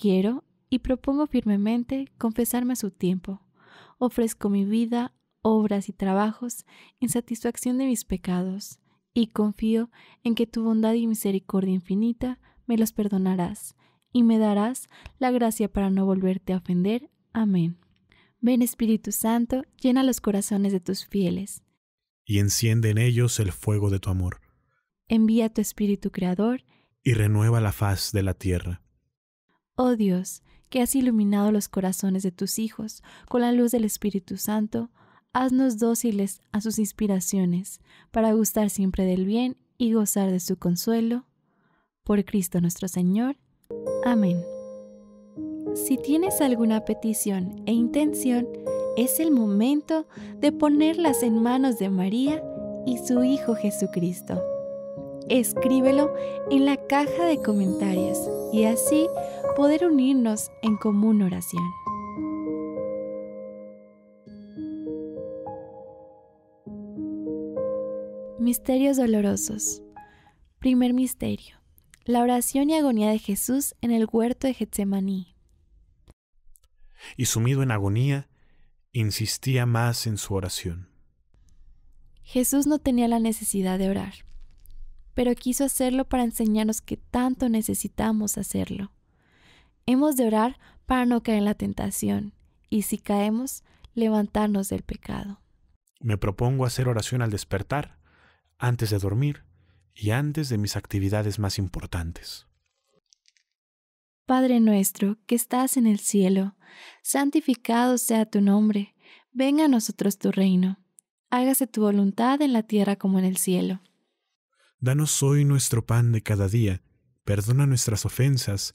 Quiero y propongo firmemente confesarme a su tiempo. Ofrezco mi vida, obras y trabajos en satisfacción de mis pecados, y confío en que tu bondad y misericordia infinita me los perdonarás, y me darás la gracia para no volverte a ofender. Amén. Ven Espíritu Santo, llena los corazones de tus fieles. Y enciende en ellos el fuego de tu amor. Envía tu Espíritu Creador. Y renueva la faz de la tierra. Oh Dios, que has iluminado los corazones de tus hijos con la luz del Espíritu Santo, haznos dóciles a sus inspiraciones, para gustar siempre del bien y gozar de su consuelo. Por Cristo nuestro Señor. Amén. Si tienes alguna petición e intención, es el momento de ponerlas en manos de María y su Hijo Jesucristo. Escríbelo en la caja de comentarios y así poder unirnos en común oración. Misterios dolorosos. Primer misterio. La oración y agonía de Jesús en el huerto de Getsemaní. Y sumido en agonía, insistía más en su oración. Jesús no tenía la necesidad de orar, pero quiso hacerlo para enseñarnos que tanto necesitamos hacerlo. Hemos de orar para no caer en la tentación y si caemos, levantarnos del pecado. Me propongo hacer oración al despertar, antes de dormir y antes de mis actividades más importantes. Padre nuestro que estás en el cielo, santificado sea tu nombre, venga a nosotros tu reino, hágase tu voluntad en la tierra como en el cielo. Danos hoy nuestro pan de cada día, perdona nuestras ofensas,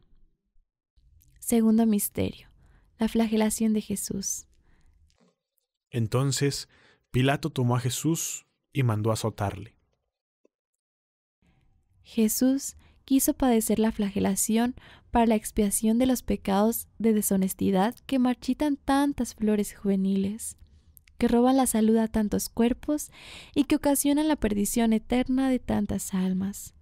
Segundo misterio, la flagelación de Jesús. Entonces, Pilato tomó a Jesús y mandó azotarle. Jesús quiso padecer la flagelación para la expiación de los pecados de deshonestidad que marchitan tantas flores juveniles, que roban la salud a tantos cuerpos y que ocasionan la perdición eterna de tantas almas.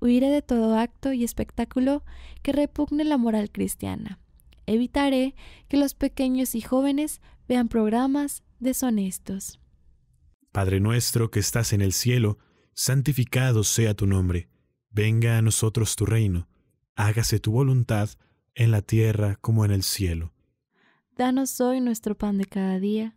Huiré de todo acto y espectáculo que repugne la moral cristiana. Evitaré que los pequeños y jóvenes vean programas deshonestos. Padre nuestro que estás en el cielo, santificado sea tu nombre. Venga a nosotros tu reino. Hágase tu voluntad en la tierra como en el cielo. Danos hoy nuestro pan de cada día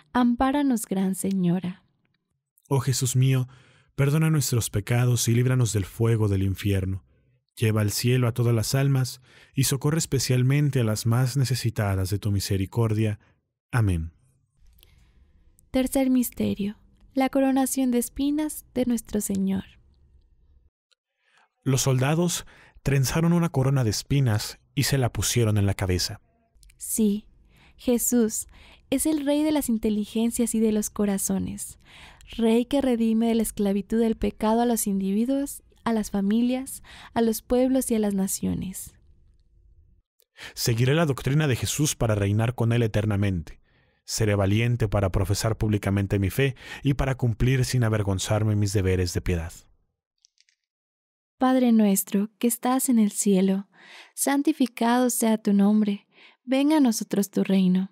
Ampáranos, Gran Señora. Oh Jesús mío, perdona nuestros pecados y líbranos del fuego del infierno. Lleva al cielo a todas las almas y socorre especialmente a las más necesitadas de tu misericordia. Amén. Tercer misterio. La coronación de espinas de nuestro Señor. Los soldados trenzaron una corona de espinas y se la pusieron en la cabeza. Sí, Jesús, es el rey de las inteligencias y de los corazones, rey que redime de la esclavitud del pecado a los individuos, a las familias, a los pueblos y a las naciones. Seguiré la doctrina de Jesús para reinar con Él eternamente. Seré valiente para profesar públicamente mi fe y para cumplir sin avergonzarme mis deberes de piedad. Padre nuestro que estás en el cielo, santificado sea tu nombre, venga a nosotros tu reino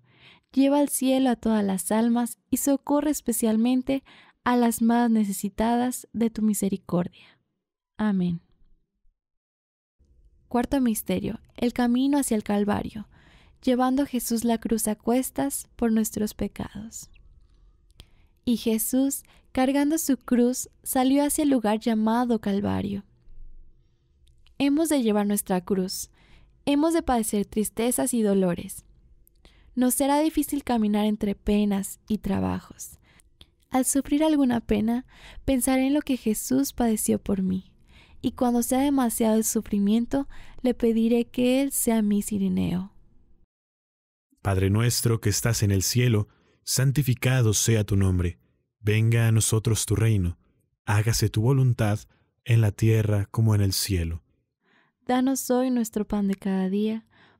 lleva al cielo a todas las almas y socorre especialmente a las más necesitadas de tu misericordia. Amén. Cuarto misterio, el camino hacia el Calvario, llevando Jesús la cruz a cuestas por nuestros pecados. Y Jesús, cargando su cruz, salió hacia el lugar llamado Calvario. Hemos de llevar nuestra cruz, hemos de padecer tristezas y dolores nos será difícil caminar entre penas y trabajos. Al sufrir alguna pena, pensaré en lo que Jesús padeció por mí, y cuando sea demasiado el sufrimiento, le pediré que Él sea mi sirineo. Padre nuestro que estás en el cielo, santificado sea tu nombre, venga a nosotros tu reino, hágase tu voluntad en la tierra como en el cielo. Danos hoy nuestro pan de cada día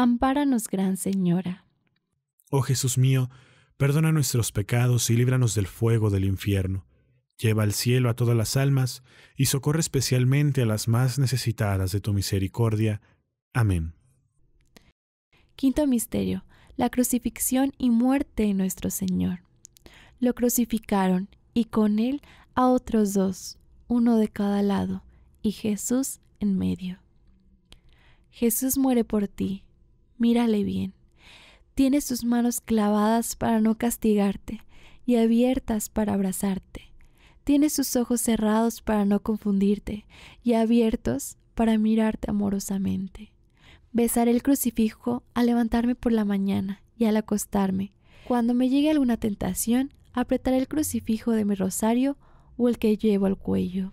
Ampáranos, Gran Señora. Oh Jesús mío, perdona nuestros pecados y líbranos del fuego del infierno. Lleva al cielo a todas las almas y socorre especialmente a las más necesitadas de tu misericordia. Amén. Quinto misterio. La crucifixión y muerte de nuestro Señor. Lo crucificaron y con él a otros dos, uno de cada lado, y Jesús en medio. Jesús muere por ti, mírale bien. Tiene sus manos clavadas para no castigarte y abiertas para abrazarte. Tiene sus ojos cerrados para no confundirte y abiertos para mirarte amorosamente. Besaré el crucifijo al levantarme por la mañana y al acostarme. Cuando me llegue alguna tentación, apretaré el crucifijo de mi rosario o el que llevo al cuello.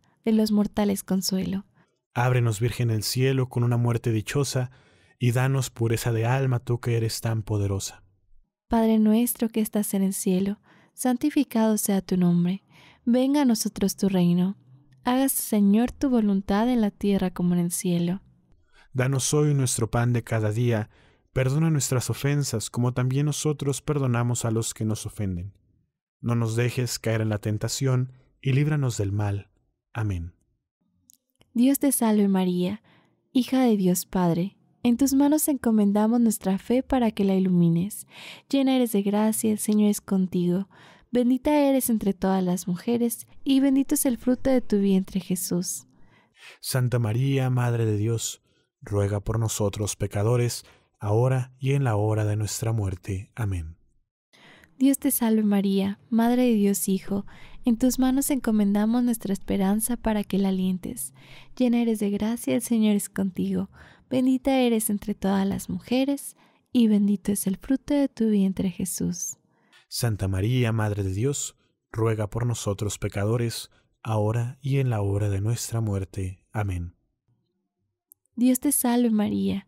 de los mortales consuelo. Ábrenos, Virgen el cielo, con una muerte dichosa, y danos pureza de alma, tú que eres tan poderosa. Padre nuestro que estás en el cielo, santificado sea tu nombre, venga a nosotros tu reino, hagas Señor tu voluntad en la tierra como en el cielo. Danos hoy nuestro pan de cada día, perdona nuestras ofensas como también nosotros perdonamos a los que nos ofenden. No nos dejes caer en la tentación y líbranos del mal. Amén. Dios te salve María, hija de Dios Padre. En tus manos encomendamos nuestra fe para que la ilumines. Llena eres de gracia, el Señor es contigo. Bendita eres entre todas las mujeres, y bendito es el fruto de tu vientre Jesús. Santa María, Madre de Dios, ruega por nosotros pecadores, ahora y en la hora de nuestra muerte. Amén. Dios te salve María, Madre de Dios Hijo, en tus manos encomendamos nuestra esperanza para que la alientes. Llena eres de gracia, el Señor es contigo. Bendita eres entre todas las mujeres, y bendito es el fruto de tu vientre Jesús. Santa María, Madre de Dios, ruega por nosotros pecadores, ahora y en la hora de nuestra muerte. Amén. Dios te salve María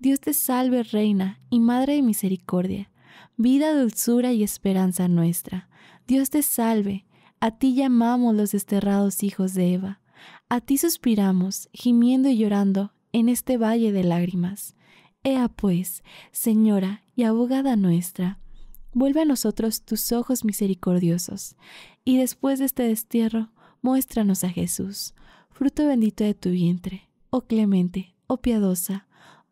Dios te salve, Reina y Madre de Misericordia, vida, dulzura y esperanza nuestra. Dios te salve, a ti llamamos los desterrados hijos de Eva, a ti suspiramos, gimiendo y llorando en este valle de lágrimas. Ea pues, Señora y abogada nuestra, vuelve a nosotros tus ojos misericordiosos, y después de este destierro, muéstranos a Jesús, fruto bendito de tu vientre, oh clemente, oh piadosa,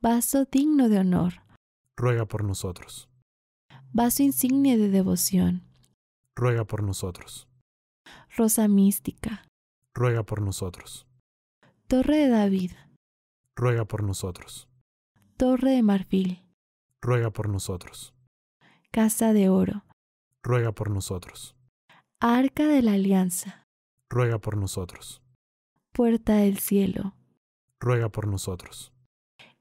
vaso digno de honor. Ruega por nosotros. Vaso insignia de devoción. Ruega por nosotros. Rosa mística. Ruega por nosotros. Torre de David. Ruega por nosotros. Torre de marfil. Ruega por nosotros. Casa de oro. Ruega por nosotros. Arca de la alianza. Ruega por nosotros. Puerta del cielo. Ruega por nosotros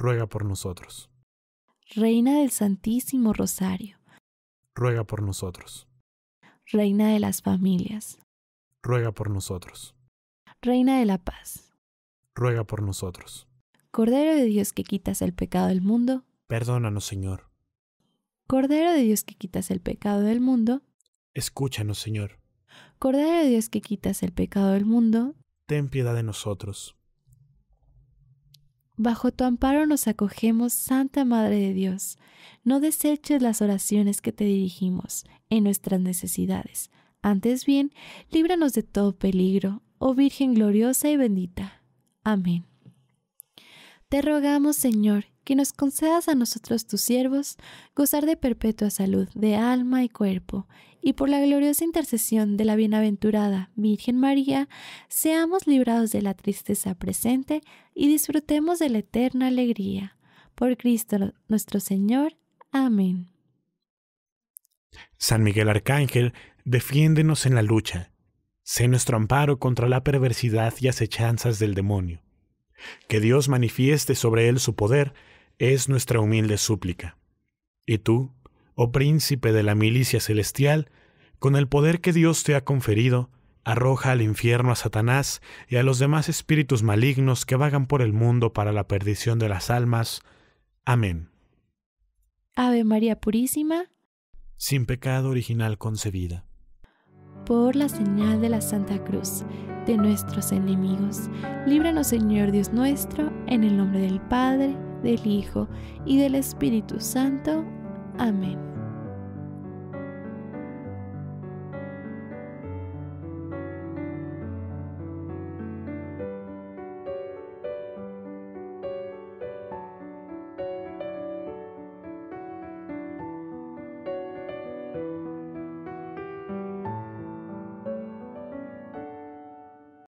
ruega por nosotros. Reina del Santísimo Rosario, ruega por nosotros. Reina de las familias, ruega por nosotros. Reina de la paz, ruega por nosotros. Cordero de Dios que quitas el pecado del mundo, perdónanos Señor. Cordero de Dios que quitas el pecado del mundo, escúchanos Señor. Cordero de Dios que quitas el pecado del mundo, ten piedad de nosotros bajo tu amparo nos acogemos, Santa Madre de Dios. No deseches las oraciones que te dirigimos en nuestras necesidades. Antes bien, líbranos de todo peligro, oh Virgen gloriosa y bendita. Amén. Te rogamos, Señor, que nos concedas a nosotros tus siervos gozar de perpetua salud de alma y cuerpo, y por la gloriosa intercesión de la bienaventurada Virgen María, seamos librados de la tristeza presente y disfrutemos de la eterna alegría. Por Cristo nuestro Señor. Amén. San Miguel Arcángel, defiéndenos en la lucha. Sé nuestro amparo contra la perversidad y acechanzas del demonio. Que Dios manifieste sobre él su poder es nuestra humilde súplica. Y tú, oh príncipe de la milicia celestial, con el poder que Dios te ha conferido, arroja al infierno a Satanás y a los demás espíritus malignos que vagan por el mundo para la perdición de las almas. Amén. Ave María Purísima, sin pecado original concebida. Por la señal de la Santa Cruz, de nuestros enemigos, líbranos Señor Dios nuestro, en el nombre del Padre, del Hijo y del Espíritu Santo. Amén.